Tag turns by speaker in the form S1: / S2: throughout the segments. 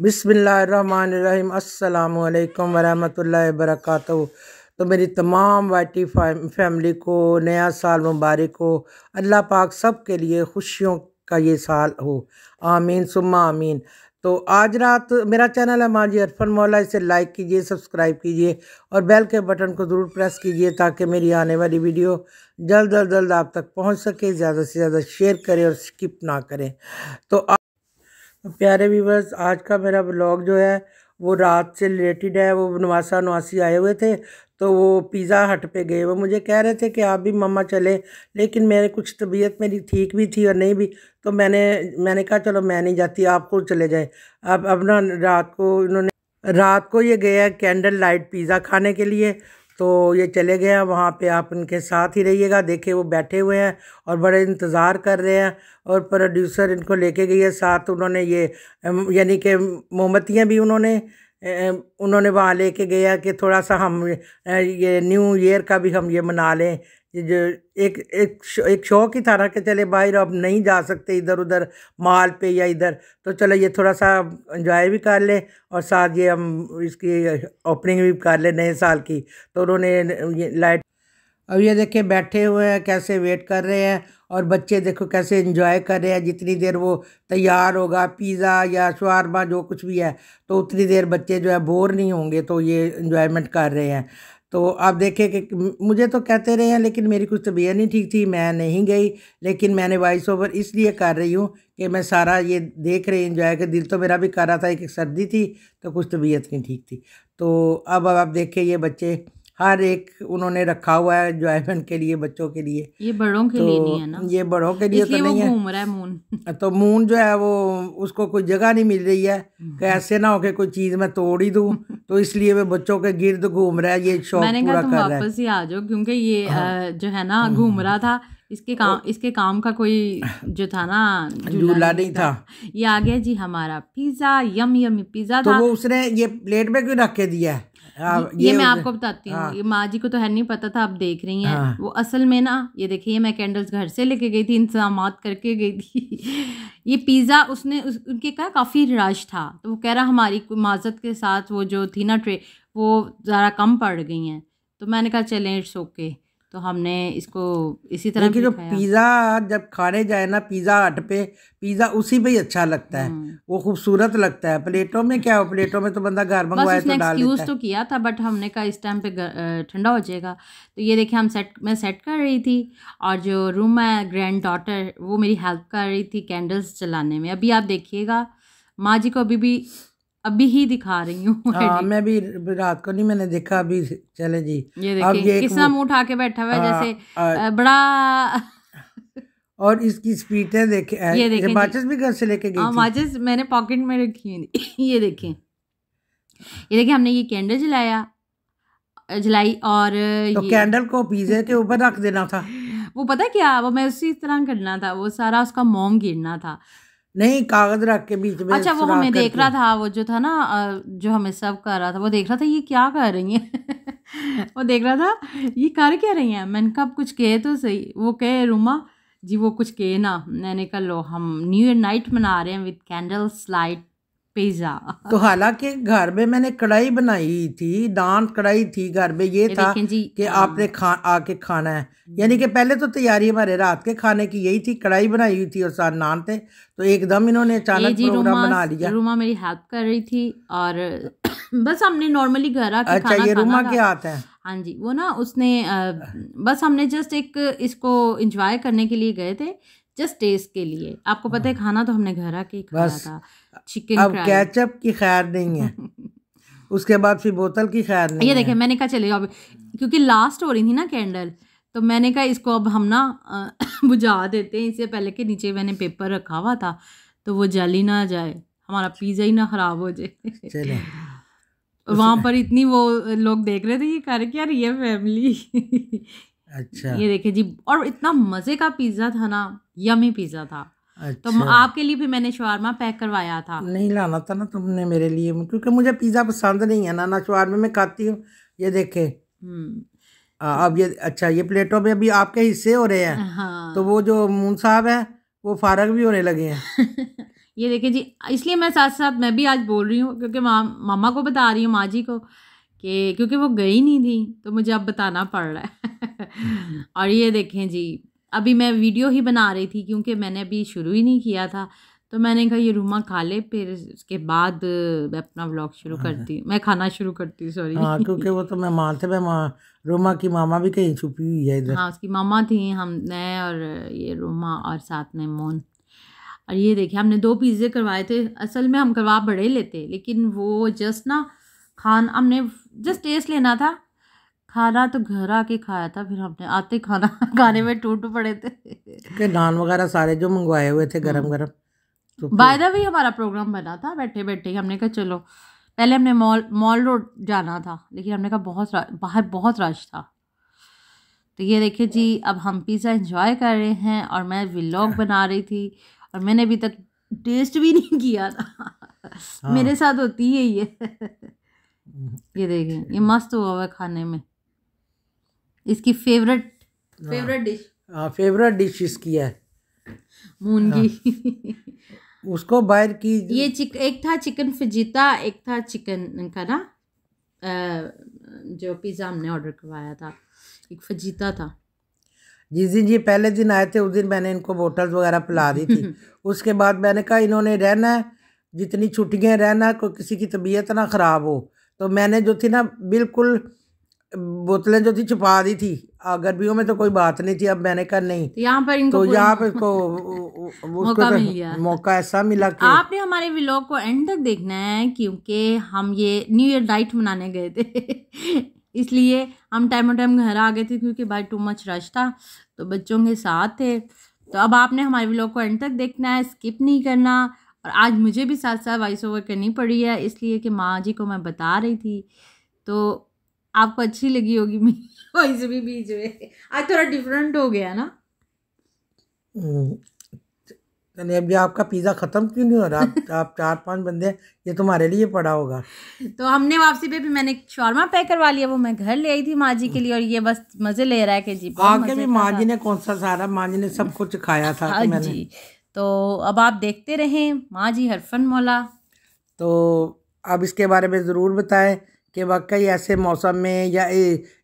S1: बिसमीम अल्लाम वरहमल वरक तो मेरी तमाम वाइटी फैमिली को नया साल मुबारक हो अल्लाह पाक सब के लिए खुशियों का ये साल हो आमीन सुम्मा आमीन तो आज रात मेरा चैनल है माजी अरफन मौला इसे लाइक कीजिए सब्सक्राइब कीजिए और बेल के बटन को ज़रूर प्रेस कीजिए ताकि मेरी आने वाली वीडियो जल्द अज जल्द आप तक पहुँच सके ज़्यादा से ज़्यादा शेयर करें और स्किप ना करें तो प्यारे व्यूवर्स आज का मेरा ब्लॉग जो है वो रात से रिलेटेड है वो नवासा नवासी आए हुए थे तो वो पिज़्ज़ा हट पे गए वो मुझे कह रहे थे कि आप भी मम्मा चले लेकिन मेरे कुछ तबीयत मेरी ठीक भी थी और नहीं भी तो मैंने मैंने कहा चलो मैं नहीं जाती आप खुद चले जाए अब अपना रात को इन्होंने रात को ये गया कैंडल लाइट पिज़्ज़ा खाने के लिए तो ये चले गए हैं वहाँ पे आप इनके साथ ही रहिएगा देखिए वो बैठे हुए हैं और बड़े इंतज़ार कर रहे हैं और प्रोड्यूसर इनको लेके गई है साथ उन्होंने ये यानी कि मोमबत्तियाँ भी उन्होंने उन्होंने वहाँ लेके गया कि थोड़ा सा हम ये न्यू ईयर का भी हम ये मना लें जो एक एक एक शौक ही था ना कि चले बाहर अब नहीं जा सकते इधर उधर माल पे या इधर तो चलो ये थोड़ा सा इन्जॉय भी कर ले और साथ ये हम इसकी ओपनिंग भी कर ले नए साल की तो उन्होंने ये लाइट अब ये देखे बैठे हुए हैं कैसे वेट कर रहे हैं और बच्चे देखो कैसे इंजॉय कर रहे हैं जितनी देर वो तैयार होगा पिज़्ज़ा या शवारमा जो कुछ भी है तो उतनी देर बच्चे जो है बोर नहीं होंगे तो ये इंजॉयमेंट कर रहे हैं तो आप देखें कि मुझे तो कहते रहे हैं लेकिन मेरी कुछ तबीयत नहीं ठीक थी मैं नहीं गई लेकिन मैंने वॉइस ओवर इसलिए कर रही हूँ कि मैं सारा ये देख रही इंजॉय के दिल तो मेरा भी कर रहा था एक सर्दी थी तो कुछ तबीयत नहीं ठीक थी तो अब अब आप देखें ये बच्चे हर एक उन्होंने रखा हुआ है एंजॉयमेंट के लिए बच्चों के लिए ये बड़ों के तो लिए नहीं है ना ये बड़ों के लिए तो नहीं है घूम
S2: रहा है मून
S1: तो मून जो है वो उसको कोई जगह नहीं मिल रही है हम्म। कि ऐसे ना हो के कोई चीज मैं तोड़ ही दूं तो इसलिए वे बच्चों के गिर्द घूम रहा है ये शौक मैंने कहा तुम वापस
S2: ही आ जाओ क्योंकि ये हाँ। जो है ना घूम रहा था इसके काम इसके काम का कोई जो था ना झूला नहीं था ये आ गया जी हमारा पिज्जा यम यम पिज्जा तो वो
S1: उसने ये प्लेट में क्यों रख के दिया है हाँ, ये, ये मैं आपको
S2: बताती हूँ हाँ। ये माँ जी को तो है नहीं पता था आप देख रही हैं हाँ। वो असल में ना ये देखिए मैं कैंडल्स घर से लेके गई थी इंतजाम करके गई थी ये पिज़्ज़ा उसने उस, उनके कहा काफ़ी रश था तो वो कह रहा हमारी माजत के साथ वो जो थी ना ट्रे वो ज़रा कम पड़ गई हैं तो मैंने कहा चलें इट्स ओके तो हमने इसको इसी तरह देखिए जो पिज़्ज़ा
S1: जब खाने जाए ना पिज़्ज़ा हट पे पिज़्ज़ा उसी पे ही अच्छा लगता है हम्म। वो खूबसूरत लगता है प्लेटों में क्या हो प्लेटों में तो बंदा घर मंगवाए तो डाल यूज़ तो
S2: किया था बट हमने कहा इस टाइम पे ठंडा हो जाएगा तो ये देखिए हम सेट मैं सेट कर रही थी और जो रूम है ग्रैंड डॉटर वो मेरी हेल्प कर रही थी कैंडल्स चलाने में अभी आप देखिएगा माँ जी को अभी भी अभी ही दिखा रही हूँ हाँ,
S1: मैं भी रात को नहीं मैंने देखा अभी चले जी ये देखिए कितना मुंह
S2: उठा के बैठा हुआ है हाँ, जैसे बड़ा
S1: और इसकी स्पीड है देखे ये देखे माचिस भी घर से लेके गई हाँ, माचिस
S2: मैंने पॉकेट में रखी है ये देखे ये देखें हमने ये कैंडल जलाया जलाई और तो ये। कैंडल
S1: को पीजे के ऊपर रख देना था
S2: वो पता क्या वो मैं उसी तरह करना था वो सारा उसका मोम गिरना था
S1: नहीं कागज रख के बीच में अच्छा वो हमें देख रहा था
S2: वो जो था ना जो हमें सब कर रहा था वो देख रहा था ये क्या कर रही है वो देख रहा था ये कर क्या रही हैं मैंने कहा कुछ कहे तो सही वो कहे रूमा जी वो कुछ कहे ना मैंने कहा लो हम न्यू ईयर नाइट मना रहे हैं विद कैंडल्स लाइट पिज्जा तो
S1: हालांकि घर में मैंने कढ़ाई बनाई थी दान कढ़ाई थी घर में ये था कि हाँ। आपने खा आके खाना है हम्म। यानी कि पहले तो तैयारी हमारे रात के खाने की यही थी कढ़ाई बनाई हुई थी और साथ नान थे तो एकदम इन्होंने अचानक प्रोग्राम बना लिया
S2: रूमा मेरी हेल्प कर रही थी और बस हमने नॉर्मली घर आके अच्छा ये रूमा के हाथ है हाँ जी वो ना उसने बस हमने जस्ट एक इसको इंजॉय करने के लिए गए थे जस्ट टेस्ट के लिए आपको पता है हाँ। खाना तो हमने घर आके खाया था चिकन अब
S1: कैचअप की खैर नहीं है उसके बाद फिर बोतल की खैर नहीं ये देखे
S2: मैंने कहा चले अब क्योंकि लास्ट हो रही थी ना कैंडल तो मैंने कहा इसको अब हम ना बुझा देते हैं इससे पहले के नीचे मैंने पेपर रखा हुआ था तो वो जल ही ना जाए हमारा पिज़्ज़ा ही ना ख़राब हो जाए चले वहाँ पर इतनी वो लोग देख रहे थे ये कर क्या रही है फैमिली
S1: अच्छा ये देखे
S2: जी और इतना मज़े का पिज़्ज़ा था ना यमी पिज़्ज़ा था
S1: तो अच्छा। तो आपके
S2: लिए भी मैंने शवारमा पैक करवाया था नहीं
S1: लाना था ना तुमने मेरे लिए क्योंकि मुझे पिज़्ज़ा पसंद नहीं है ना ना शवारमा में खाती हूँ ये देखें हम्म। अब ये अच्छा ये प्लेटों में अभी आपके हिस्से हो रहे हैं हाँ। तो वो जो मून साहब है वो फारग भी होने लगे हैं
S2: ये देखें जी इसलिए मैं साथ साथ मैं भी आज बोल रही हूँ क्योंकि मा मामा को बता रही हूँ माँ जी को कि क्योंकि वो गई नहीं थी तो मुझे अब बताना पड़ रहा है हम्म। और ये देखें जी अभी मैं वीडियो ही बना रही थी क्योंकि मैंने अभी शुरू ही नहीं किया था तो मैंने कहा ये रूमा खा ले फिर उसके बाद मैं अपना व्लॉग शुरू हाँ। करती मैं खाना शुरू करती हूँ सॉरी हाँ क्योंकि
S1: वो तो मेहमान थे मैं रोमा की मामा भी कहीं छुपी हुई है इधर हाँ
S2: उसकी मामा थी हम मैं और ये रोमा और साथ में मोन और ये देखिए हमने दो पिज़्ज़े करवाए थे असल में हम करवा बड़े लेते लेकिन वो जस्ट ना खान हमने जस्ट टेस्ट लेना था खाना तो घर आके खाया था फिर हमने आते खाना खाने में टूट पड़े थे
S1: नान वगैरह सारे जो मंगवाए हुए थे गरम गरम तो
S2: बाय द वे हमारा प्रोग्राम बना था बैठे बैठे हमने कहा चलो पहले हमने मॉल मॉल रोड जाना था लेकिन हमने कहा बहुत बाहर बहुत रश था तो ये देखिए जी अब हम पिज़्ज़ा इंजॉय कर रहे हैं और मैं व्लॉग बना रही थी और मैंने अभी तक टेस्ट भी नहीं किया था हाँ। मेरे साथ होती है ये ये देखें ये अच्छा। मस्त हुआ हुआ है खाने में इसकी फेवरेट फेवरेट डिश
S1: हाँ फेवरेट डिश हाँ, इसकी है मूंगी हाँ। उसको बाहर की ये
S2: चिक एक था चिकन फजीता एक था चिकन का ना जो पिज़्ज़ा हमने ऑर्डर करवाया था एक फजीता था
S1: जिस दिन जी पहले दिन आए थे उस दिन मैंने इनको बोटल्स वगैरह पिला दी थी उसके बाद मैंने कहा इन्होंने रहना है जितनी छुट्टियाँ रहना कोई किसी की तबीयत ना ख़राब हो तो मैंने जो थी ना बिल्कुल बोतलें जो थी छुपा दी थी गर्मियों में तो कोई बात नहीं थी अब मैंने कहा नहीं तो यहाँ पर इनको तो यहाँ पर इसको मौका तो मिल गया मौका ऐसा मिला कि आपने
S2: हमारे व्लॉग को एंड तक देखना है क्योंकि हम ये न्यू ईयर डाइट मनाने गए थे इसलिए हम टाइम टू टाइम घर आ गए थे क्योंकि भाई टू मच रश था तो बच्चों के साथ थे तो अब आपने हमारे व्लॉग को एंड तक देखना है स्किप नहीं करना और आज मुझे भी साथ साथ वॉइस ओवर करनी पड़ी है इसलिए कि माँ जी को मैं बता रही थी तो आपको अच्छी लगी होगी मेरी वॉइस भी बीच में आज थोड़ा डिफरेंट हो गया ना
S1: चलिए हम्म। अभी आपका पिज़्ज़ा ख़त्म क्यों नहीं हो रहा आप, चार पांच बंदे ये तुम्हारे लिए पड़ा होगा
S2: तो हमने वापसी पे भी मैंने शॉर्मा पैक करवा लिया वो मैं घर ले आई थी माँ जी के लिए और ये बस मज़े ले रहा है कि जी आगे भी माँ जी
S1: ने कौन सा सारा माँ जी ने सब कुछ खाया था हाँ जी
S2: तो अब आप देखते रहें माँ जी हरफन मौला
S1: तो अब इसके बारे में ज़रूर बताएं कि वाकई ऐसे मौसम में या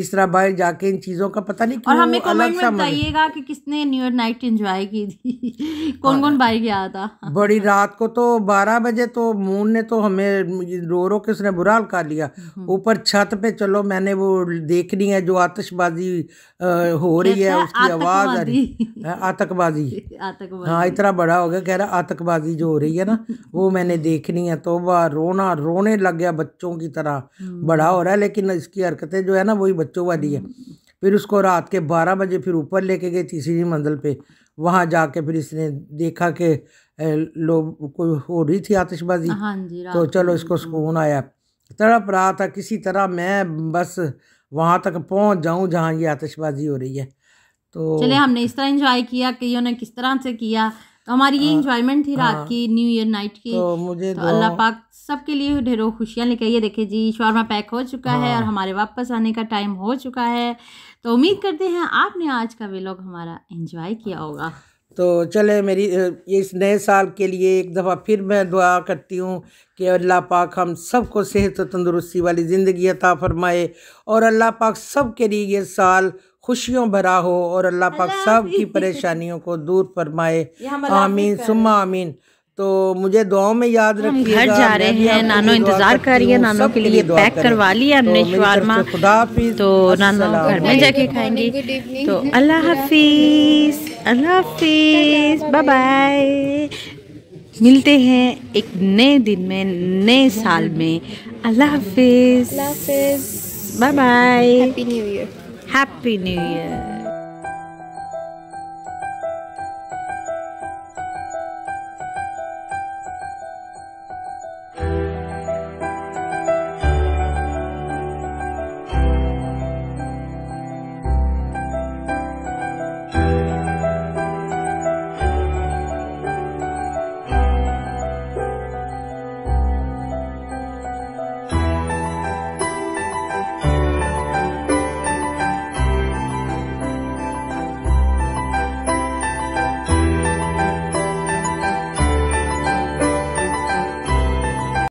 S1: इस तरह बाहर जाके इन चीज़ों का पता नहीं और हमें कमेंट में बताइएगा
S2: कि किसने न्यू ईयर नाइट एंजॉय की थी कौन कौन हाँ। बाहर गया था
S1: बड़ी रात को तो बारह बजे तो मून ने तो हमें रो रो के उसने बुरा कर लिया हम्म। ऊपर छत पे चलो मैंने वो देखनी है जो आतिशबाजी हो रही है उसकी आवाज़ आ रही आतंकबाजी
S2: हाँ, हाँ इतना
S1: बड़ा हो गया कह रहा आतंकबाजी जो हो रही है ना वो मैंने देखनी है तो वह रोना रोने लग गया बच्चों की तरह हम्म। बड़ा हो रहा है लेकिन इसकी हरकतें जो है ना वही बच्चों वाली है फिर उसको रात के बारह बजे फिर ऊपर लेके गए तीसरी मंजिल पे वहाँ जाके फिर इसने देखा कि लोग कोई हो रही थी आतिशबाजी हाँ तो चलो इसको हाँ। सुकून आया तड़प रहा था किसी तरह मैं बस वहाँ तक पहुँच जाऊँ जहाँ ये आतिशबाजी हो रही है तो चले हमने
S2: इस तरह इंजॉय किया कि उन्होंने किस तरह से किया तो हमारी ये इंजॉयमेंट हाँ। थी रात हाँ। की न्यू ईयर नाइट की तो मुझे तो अल्लाह पाक सबके लिए ढेरों खुशियाँ लेकर ये देखिए जी शॉर्मा पैक हो चुका है और हाँ। हमारे वापस आने का टाइम हो चुका है तो उम्मीद करते हैं आपने आज का व्लॉग हमारा इंजॉय किया होगा
S1: तो चले मेरी इस नए साल के लिए एक दफ़ा फिर मैं दुआ करती हूँ कि अल्लाह पाक हम सबको सेहत और तंदुरुस्ती वाली ज़िंदगी अता फरमाए और अल्लाह पाक सब के लिए ये साल खुशियों भरा हो और अल्लाह पाक सब की परेशानियों को दूर फरमाए आमीन सुमा आमीन तो मुझे दुआओं में याद रखिए घर जा रहे हैं नानो इंतजार कर रही है नानो के लिए पैक करवा लिया तो हमने शवारमा
S2: तो नानो घर में जाके खाएंगे तो अल्लाह हाफिज अल्लाह हाफिज बाय बाय मिलते हैं एक नए दिन में नए साल में अल्लाह हाफिज bye bye happy new year Happy New Year!